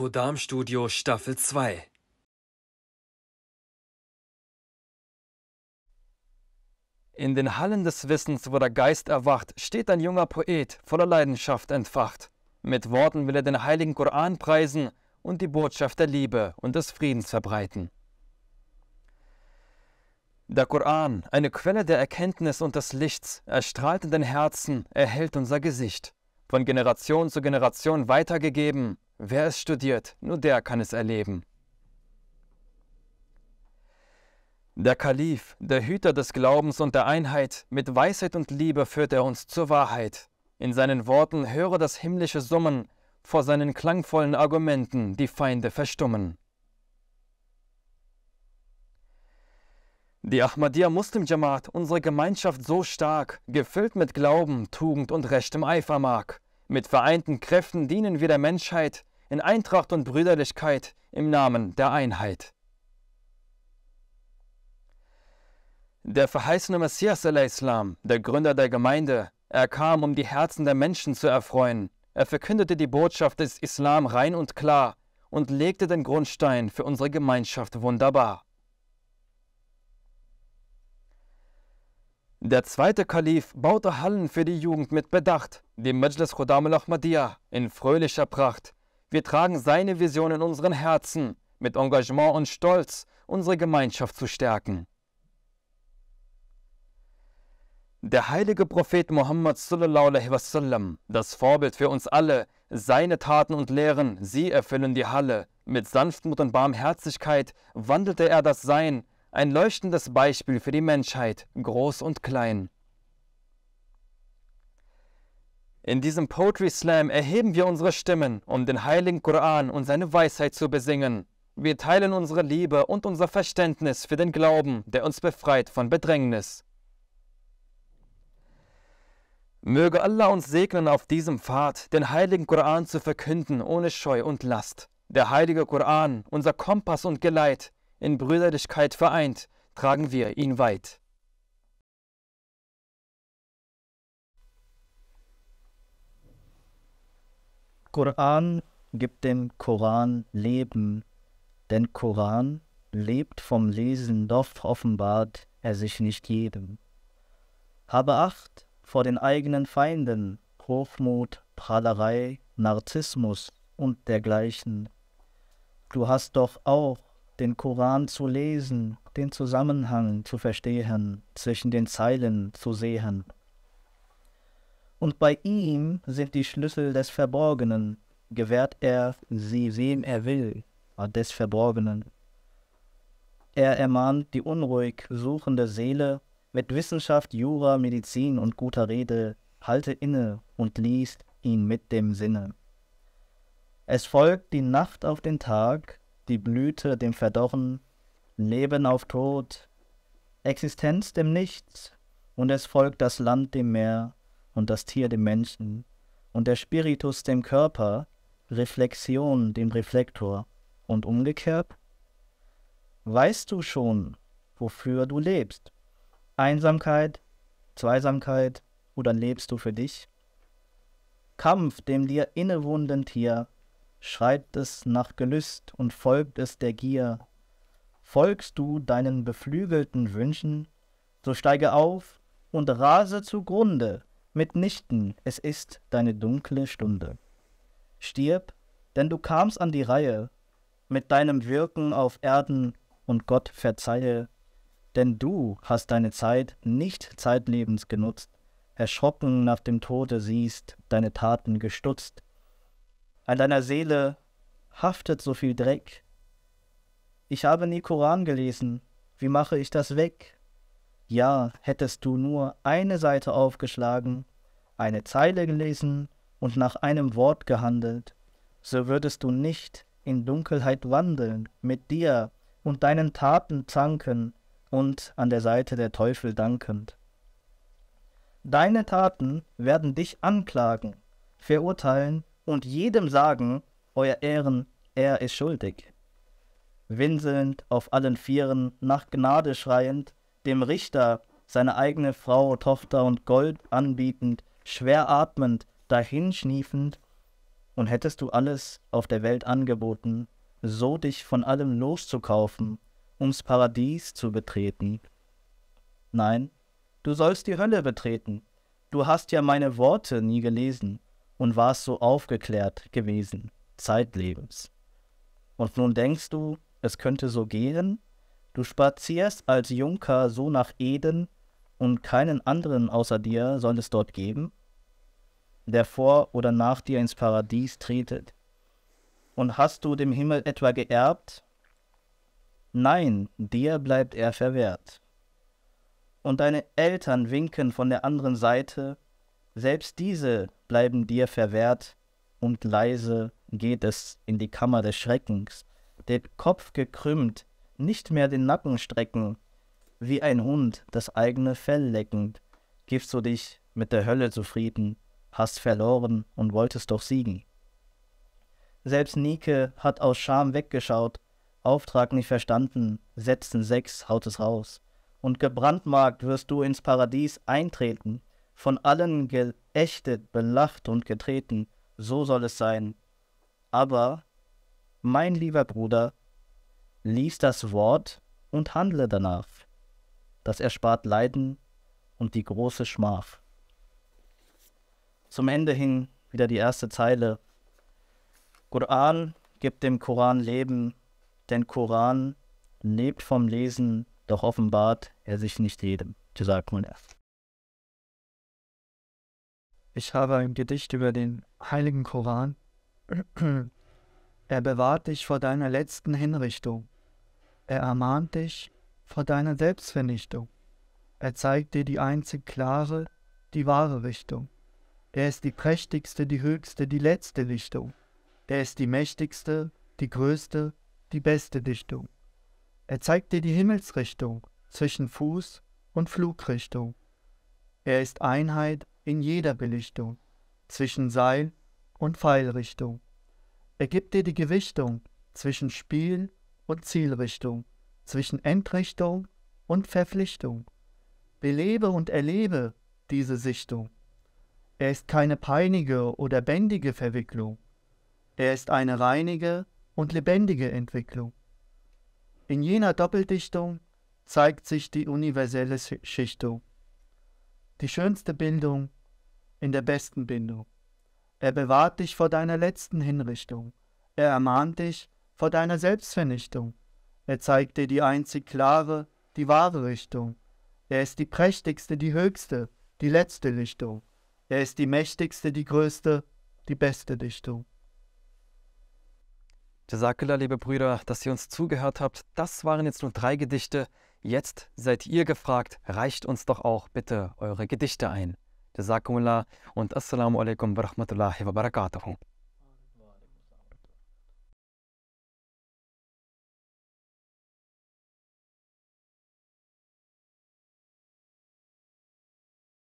Rodarm Studio Staffel 2 In den Hallen des Wissens, wo der Geist erwacht, steht ein junger Poet, voller Leidenschaft entfacht. Mit Worten will er den heiligen Koran preisen und die Botschaft der Liebe und des Friedens verbreiten. Der Koran, eine Quelle der Erkenntnis und des Lichts, erstrahlt in den Herzen, erhellt unser Gesicht. Von Generation zu Generation weitergegeben, Wer es studiert, nur der kann es erleben. Der Kalif, der Hüter des Glaubens und der Einheit, mit Weisheit und Liebe führt er uns zur Wahrheit. In seinen Worten höre das himmlische Summen, vor seinen klangvollen Argumenten die Feinde verstummen. Die Ahmadiyya Muslim Jamaat, unsere Gemeinschaft so stark, gefüllt mit Glauben, Tugend und rechtem Eifer mag. Mit vereinten Kräften dienen wir der Menschheit, in Eintracht und Brüderlichkeit im Namen der Einheit. Der verheißene Messias Islam, der Gründer der Gemeinde, er kam, um die Herzen der Menschen zu erfreuen. Er verkündete die Botschaft des Islam rein und klar und legte den Grundstein für unsere Gemeinschaft wunderbar. Der zweite Kalif baute Hallen für die Jugend mit Bedacht, die Majlis Khudam al-Ahmadiyya in fröhlicher Pracht. Wir tragen seine Vision in unseren Herzen, mit Engagement und Stolz unsere Gemeinschaft zu stärken. Der heilige Prophet Muhammad wasallam, das Vorbild für uns alle, seine Taten und Lehren, sie erfüllen die Halle. Mit Sanftmut und Barmherzigkeit wandelte er das Sein, ein leuchtendes Beispiel für die Menschheit, groß und klein. In diesem Poetry Slam erheben wir unsere Stimmen, um den heiligen Koran und seine Weisheit zu besingen. Wir teilen unsere Liebe und unser Verständnis für den Glauben, der uns befreit von Bedrängnis. Möge Allah uns segnen auf diesem Pfad, den heiligen Koran zu verkünden ohne Scheu und Last. Der heilige Koran, unser Kompass und Geleit, in Brüderlichkeit vereint, tragen wir ihn weit. Koran gibt dem Koran Leben, denn Koran lebt vom Lesen, doch offenbart er sich nicht jedem. Habe Acht vor den eigenen Feinden, Hochmut, Prahlerei, Narzissmus und dergleichen. Du hast doch auch den Koran zu lesen, den Zusammenhang zu verstehen, zwischen den Zeilen zu sehen und bei ihm sind die Schlüssel des Verborgenen, gewährt er sie wem er will, ah, des Verborgenen. Er ermahnt die unruhig suchende Seele mit Wissenschaft, Jura, Medizin und guter Rede, halte inne und liest ihn mit dem Sinne. Es folgt die Nacht auf den Tag, die Blüte dem Verdorren, Leben auf Tod, Existenz dem Nichts, und es folgt das Land dem Meer, und das Tier dem Menschen mhm. und der Spiritus dem Körper, Reflexion dem Reflektor und umgekehrt? Weißt du schon, wofür du lebst? Einsamkeit, Zweisamkeit oder lebst du für dich? Kampf dem dir innewohnenden Tier, schreit es nach Gelüst und folgt es der Gier. Folgst du deinen beflügelten Wünschen, so steige auf und rase zugrunde Mitnichten, es ist deine dunkle Stunde. Stirb, denn du kamst an die Reihe, mit deinem Wirken auf Erden und Gott verzeihe, denn du hast deine Zeit nicht zeitlebens genutzt, erschrocken nach dem Tode siehst, deine Taten gestutzt. An deiner Seele haftet so viel Dreck. Ich habe nie Koran gelesen, wie mache ich das weg? Ja, hättest du nur eine Seite aufgeschlagen, eine Zeile gelesen und nach einem Wort gehandelt, so würdest du nicht in Dunkelheit wandeln, mit dir und deinen Taten zanken und an der Seite der Teufel dankend. Deine Taten werden dich anklagen, verurteilen und jedem sagen, euer Ehren, er ist schuldig. Winselnd auf allen Vieren, nach Gnade schreiend, dem Richter, seine eigene Frau, Tochter und Gold anbietend, schwer atmend, dahinschniefend, und hättest du alles auf der Welt angeboten, so dich von allem loszukaufen, ums Paradies zu betreten. Nein, du sollst die Hölle betreten. Du hast ja meine Worte nie gelesen und warst so aufgeklärt gewesen, zeitlebens. Und nun denkst du, es könnte so gehen? Du spazierst als Junker so nach Eden, und keinen anderen außer dir soll es dort geben, der vor oder nach dir ins Paradies tretet. Und hast du dem Himmel etwa geerbt? Nein, dir bleibt er verwehrt. Und deine Eltern winken von der anderen Seite, selbst diese bleiben dir verwehrt, und leise geht es in die Kammer des Schreckens, den Kopf gekrümmt, nicht mehr den Nacken strecken, wie ein Hund das eigene Fell leckend, gibst du dich mit der Hölle zufrieden, hast verloren und wolltest doch siegen. Selbst Nike hat aus Scham weggeschaut, Auftrag nicht verstanden, setzen sechs, haut es raus. Und gebrandmarkt wirst du ins Paradies eintreten, von allen geächtet, belacht und getreten, so soll es sein. Aber, mein lieber Bruder, Lies das Wort und handle danach. Das erspart Leiden und die große Schmach. Zum Ende hin wieder die erste Zeile. Koran gibt dem Koran Leben, denn Koran lebt vom Lesen, doch offenbart er sich nicht jedem. Ich habe ein Gedicht über den heiligen Koran. Er bewahrt dich vor deiner letzten Hinrichtung. Er ermahnt dich vor deiner Selbstvernichtung. Er zeigt dir die einzig klare, die wahre Richtung. Er ist die prächtigste, die höchste, die letzte Lichtung. Er ist die mächtigste, die größte, die beste Dichtung. Er zeigt dir die Himmelsrichtung zwischen Fuß und Flugrichtung. Er ist Einheit in jeder Belichtung, zwischen Seil und Pfeilrichtung. Er gibt dir die Gewichtung zwischen Spiel und und Zielrichtung, zwischen Endrichtung und Verpflichtung. Belebe und erlebe diese Sichtung. Er ist keine peinige oder bändige Verwicklung. Er ist eine reinige und lebendige Entwicklung. In jener Doppeldichtung zeigt sich die universelle Schichtung. Die schönste Bildung in der besten Bindung. Er bewahrt dich vor deiner letzten Hinrichtung. Er ermahnt dich, vor deiner Selbstvernichtung. Er zeigt dir die einzig klare, die wahre Richtung. Er ist die prächtigste, die höchste, die letzte Lichtung. Er ist die mächtigste, die größte, die beste Dichtung. Jazakala, liebe Brüder, dass ihr uns zugehört habt. Das waren jetzt nur drei Gedichte. Jetzt seid ihr gefragt. Reicht uns doch auch bitte eure Gedichte ein. Jazakumullah und Assalamu alaikum wa rahmatullahi wa barakatuhu.